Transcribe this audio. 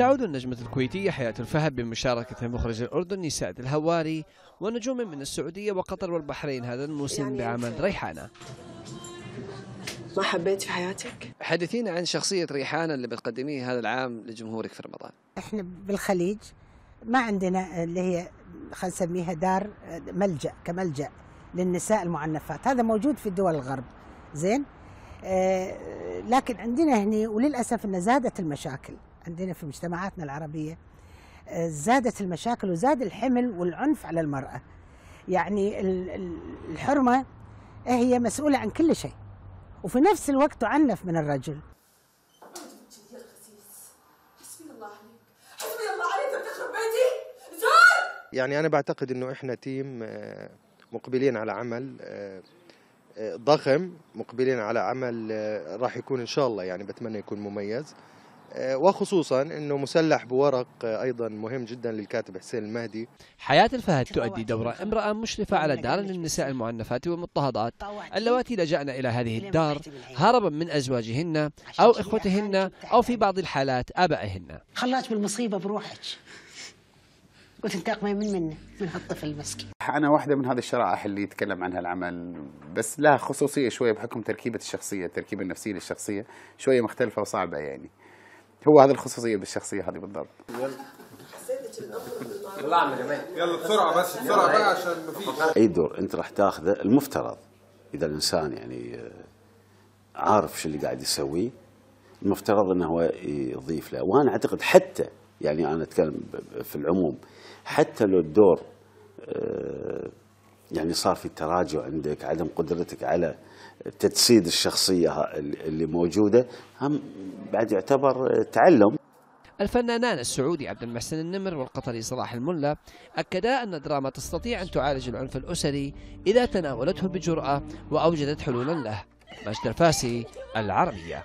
تعود النجمة الكويتية حياة الفهد بمشاركة المخرج الأردني سعد الهواري ونجوم من السعودية وقطر والبحرين هذا الموسم يعني بعمل ريحانة ما حبيت في حياتك؟ حدثينا عن شخصية ريحانة اللي بتقدميه هذا العام لجمهورك في رمضان احنا بالخليج ما عندنا اللي هي خلينا نسميها دار ملجأ كملجأ للنساء المعنفات هذا موجود في دول الغرب زين آه لكن عندنا هنا وللأسف أنه زادت المشاكل عندنا في مجتمعاتنا العربية آه، زادت المشاكل وزاد الحمل والعنف على المرأة يعني الحرمة هي مسؤولة عن كل شيء وفي نفس الوقت تعنف من الرجل يعني أنا بعتقد أنه إحنا تيم آه، مقبلين على عمل آه، ضخم مقبلين على عمل راح يكون إن شاء الله يعني بتمنى يكون مميز آه، وخصوصا انه مسلح بورق آه، ايضا مهم جدا للكاتب حسين المهدي حياه الفهد تؤدي دور امراه مشرفه على دار للنساء المعنفات والمضطهدات اللواتي لجأن الى هذه الدار هربا من ازواجهن او اخوتهن او في بعض الحالات ابائهن خلاك بالمصيبه بروحك قلت انتقمي من منه من هالطفل المسكين انا واحده من هذه الشرائح اللي يتكلم عنها العمل بس لها خصوصيه شويه بحكم تركيبه الشخصيه التركيبه النفسيه للشخصيه شويه مختلفه وصعبه يعني هو هذه الخصوصيه بالشخصيه هذه بالضبط يلا يلا بسرعه بس بسرعه بقى عشان اي دور انت راح تاخذه المفترض اذا الانسان يعني آه، عارف شو اللي قاعد يسويه المفترض انه هو يضيف له وانا اعتقد حتى يعني انا اتكلم في العموم حتى لو الدور آه، يعني صار في تراجع عندك عدم قدرتك على تجسيد الشخصية اللي موجودة هم بعد يعتبر تعلم الفنانان السعودي عبد المحسن النمر والقطري صلاح الملا أكدا أن الدراما تستطيع أن تعالج العنف الأسري إذا تناولته بجرأة وأوجدت حلولا له مجد الفاسي العربية